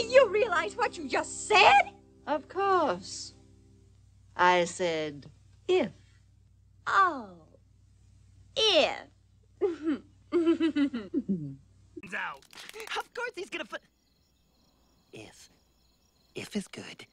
Do you realize what you just said? Of course. I said, if. Oh, if. out. Of course he's gonna. If. If is good.